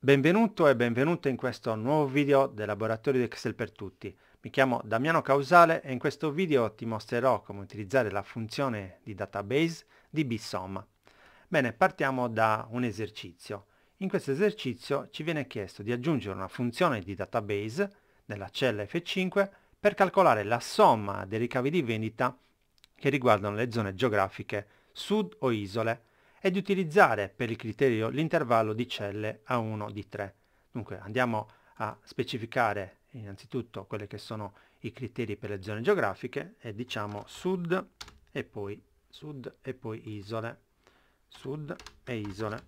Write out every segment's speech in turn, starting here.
Benvenuto e benvenuto in questo nuovo video del laboratorio di Excel per tutti. Mi chiamo Damiano Causale e in questo video ti mostrerò come utilizzare la funzione di database di BSOM. Bene, partiamo da un esercizio. In questo esercizio ci viene chiesto di aggiungere una funzione di database nella cella F5 per calcolare la somma dei ricavi di vendita che riguardano le zone geografiche sud o isole è di utilizzare per il criterio l'intervallo di celle a 1 di 3. Dunque andiamo a specificare innanzitutto quelli che sono i criteri per le zone geografiche e diciamo sud e poi sud e poi isole, sud e isole,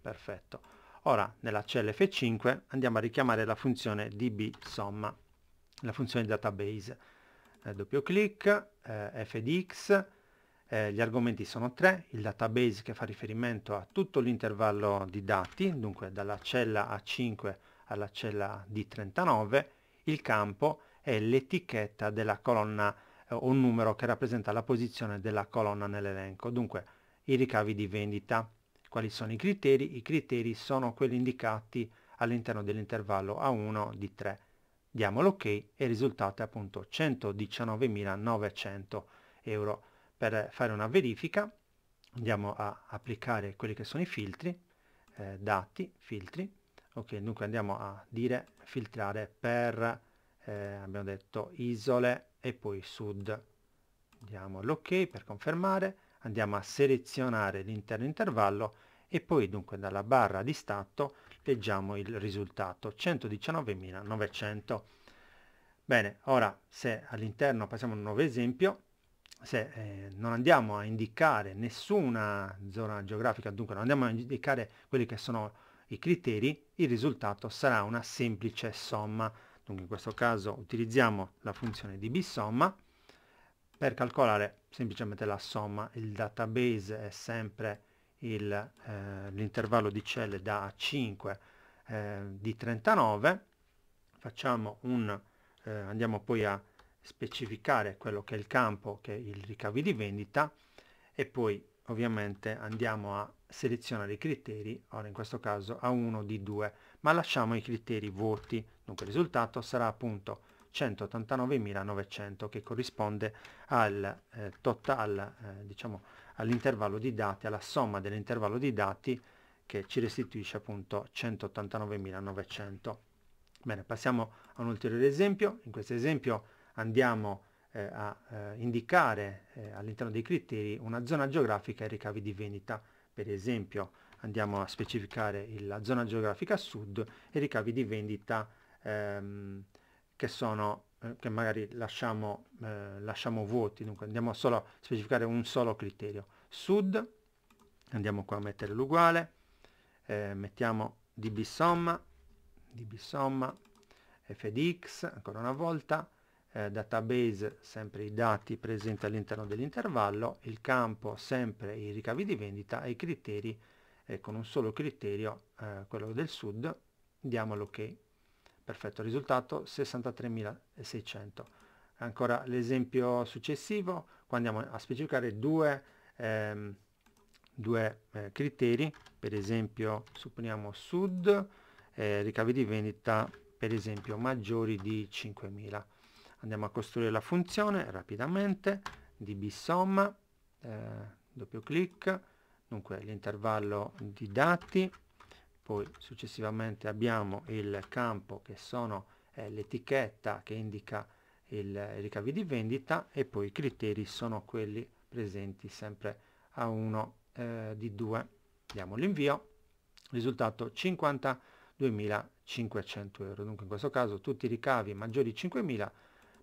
perfetto. Ora nella cella F5 andiamo a richiamare la funzione db somma, la funzione database. Eh, doppio clic, eh, f di x, eh, gli argomenti sono tre, il database che fa riferimento a tutto l'intervallo di dati, dunque dalla cella A5 alla cella D39, il campo è l'etichetta della colonna eh, o un numero che rappresenta la posizione della colonna nell'elenco, dunque i ricavi di vendita. Quali sono i criteri? I criteri sono quelli indicati all'interno dell'intervallo A1 di 3. Diamo l'ok e il risultato è appunto 119.900 euro per fare una verifica andiamo a applicare quelli che sono i filtri, eh, dati, filtri, ok, dunque andiamo a dire filtrare per, eh, abbiamo detto isole e poi sud, diamo l'ok per confermare, andiamo a selezionare l'intero intervallo e poi dunque dalla barra di stato leggiamo il risultato 119.900 bene ora se all'interno passiamo a un nuovo esempio se eh, non andiamo a indicare nessuna zona geografica, dunque non andiamo a indicare quelli che sono i criteri, il risultato sarà una semplice somma. Dunque in questo caso utilizziamo la funzione di bisomma per calcolare semplicemente la somma. Il database è sempre eh, l'intervallo eh, di celle da 5 eh, di 39. Facciamo un, eh, andiamo poi a specificare quello che è il campo che è il ricavi di vendita e poi ovviamente andiamo a selezionare i criteri, ora in questo caso a uno di due, ma lasciamo i criteri vuoti, dunque il risultato sarà appunto 189.900 che corrisponde al, eh, total, eh, diciamo, all'intervallo di dati, alla somma dell'intervallo di dati che ci restituisce appunto 189.900. Bene, passiamo a un ulteriore esempio, in questo esempio andiamo eh, a eh, indicare eh, all'interno dei criteri una zona geografica e ricavi di vendita. Per esempio andiamo a specificare la zona geografica sud e i ricavi di vendita ehm, che sono eh, che magari lasciamo, eh, lasciamo, vuoti, dunque andiamo solo a specificare un solo criterio. Sud, andiamo qua a mettere l'uguale, eh, mettiamo db somma, db somma, fdx, ancora una volta, eh, database sempre i dati presenti all'interno dell'intervallo, il campo sempre i ricavi di vendita e i criteri eh, con un solo criterio, eh, quello del sud, diamo l'ok. Perfetto, risultato 63.600. Ancora l'esempio successivo, qua andiamo a specificare due, ehm, due eh, criteri, per esempio supponiamo sud, eh, ricavi di vendita per esempio maggiori di 5.000 andiamo a costruire la funzione rapidamente db somma eh, doppio clic dunque l'intervallo di dati poi successivamente abbiamo il campo che sono eh, l'etichetta che indica il, ricavi di vendita e poi i criteri sono quelli presenti sempre a 1 eh, di 2 diamo l'invio risultato 52.500 euro dunque in questo caso tutti i ricavi maggiori di 5.000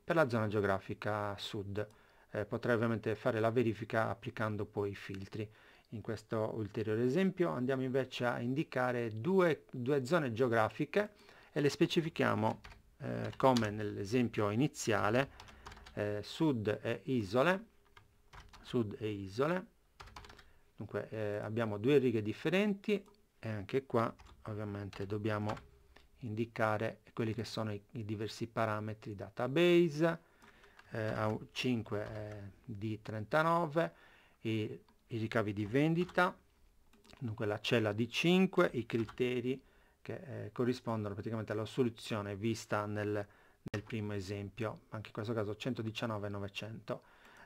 per la zona geografica sud. Eh, potrei ovviamente fare la verifica applicando poi i filtri. In questo ulteriore esempio andiamo invece a indicare due, due zone geografiche e le specifichiamo eh, come nell'esempio iniziale eh, sud e isole sud e isole dunque eh, abbiamo due righe differenti e anche qua ovviamente dobbiamo indicare quelli che sono i, i diversi parametri database eh, 5 eh, di 39 i, i ricavi di vendita dunque la cella di 5 i criteri che eh, corrispondono praticamente alla soluzione vista nel, nel, primo esempio anche in questo caso 119 900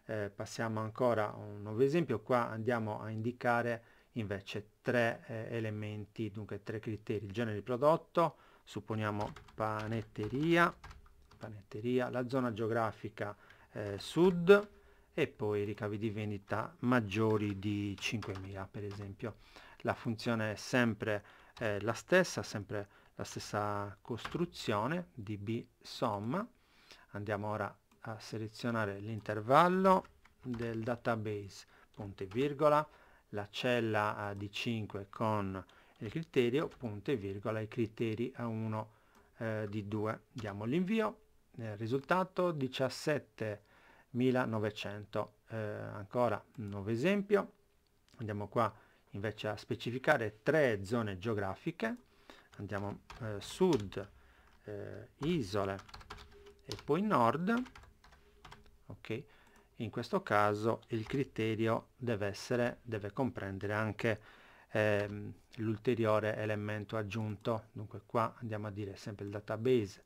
eh, passiamo ancora a un nuovo esempio qua andiamo a indicare invece tre eh, elementi dunque tre criteri il genere di prodotto supponiamo panetteria, panetteria la zona geografica eh, sud e poi ricavi di vendita maggiori di 5.000 per esempio. La funzione è sempre eh, la stessa, sempre la stessa costruzione di B somma. Andiamo ora a selezionare l'intervallo del database, punto e virgola, la cella eh, di 5 con il criterio, punto e virgola, i criteri A1 eh, di 2. Diamo l'invio, eh, risultato 17.900. Eh, ancora un nuovo esempio, andiamo qua invece a specificare tre zone geografiche, andiamo eh, sud, eh, isole e poi nord, ok? In questo caso il criterio deve, essere, deve comprendere anche ehm, l'ulteriore elemento aggiunto. Dunque qua andiamo a dire sempre il database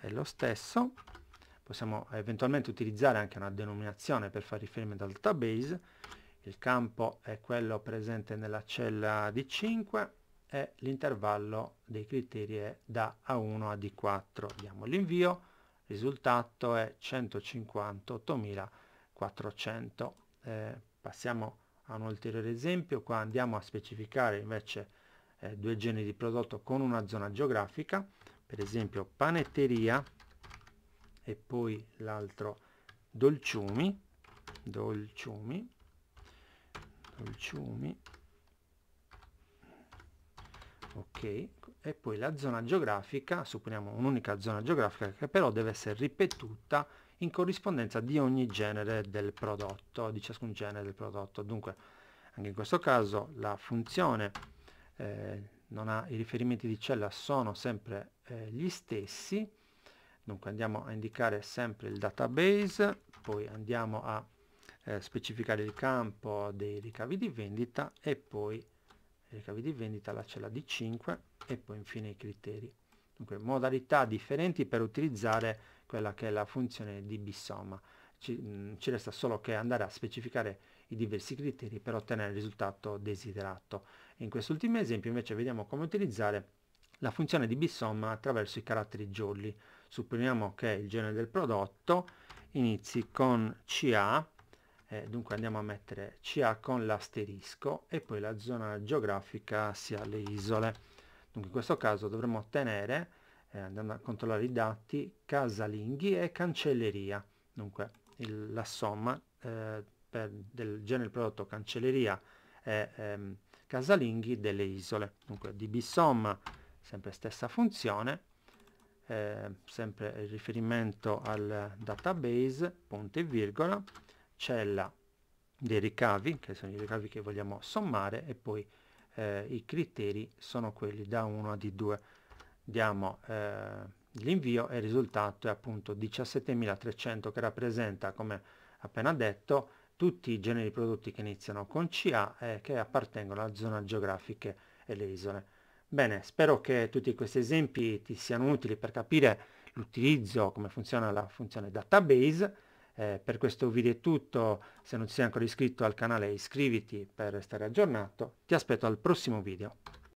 è lo stesso, possiamo eventualmente utilizzare anche una denominazione per fare riferimento al database, il campo è quello presente nella cella D5 e l'intervallo dei criteri è da A1 a D4. Diamo l'invio, risultato è 158.400. Eh, passiamo a un ulteriore esempio qua andiamo a specificare invece eh, due generi di prodotto con una zona geografica per esempio panetteria e poi l'altro dolciumi dolciumi dolciumi ok e poi la zona geografica, supponiamo un'unica zona geografica che però deve essere ripetuta in corrispondenza di ogni genere del prodotto, di ciascun genere del prodotto. Dunque, anche in questo caso la funzione eh, non ha i riferimenti di cella sono sempre eh, gli stessi. Dunque andiamo a indicare sempre il database, poi andiamo a eh, specificare il campo dei ricavi di vendita e poi dei cavi di vendita, la cella D5 e poi infine i criteri. Dunque modalità differenti per utilizzare quella che è la funzione di bisomma. Ci, mm, ci resta solo che andare a specificare i diversi criteri per ottenere il risultato desiderato. In quest'ultimo esempio invece vediamo come utilizzare la funzione di bisomma attraverso i caratteri giolli. Supponiamo che il genere del prodotto inizi con CA eh, dunque andiamo a mettere CA con l'asterisco e poi la zona geografica sia le isole dunque in questo caso dovremmo ottenere eh, andando a controllare i dati casalinghi e cancelleria dunque il, la somma eh, per, del genere prodotto cancelleria e ehm, casalinghi delle isole dunque db somma sempre stessa funzione eh, sempre riferimento al database punto e virgola cella dei ricavi, che sono i ricavi che vogliamo sommare, e poi eh, i criteri sono quelli da 1 a D2. Diamo eh, l'invio e il risultato è appunto 17.300 che rappresenta, come appena detto, tutti i generi di prodotti che iniziano con CA e che appartengono alla zona geografica e le isole. Bene, spero che tutti questi esempi ti siano utili per capire l'utilizzo, come funziona la funzione database eh, per questo video è tutto, se non ti sei ancora iscritto al canale iscriviti per restare aggiornato, ti aspetto al prossimo video.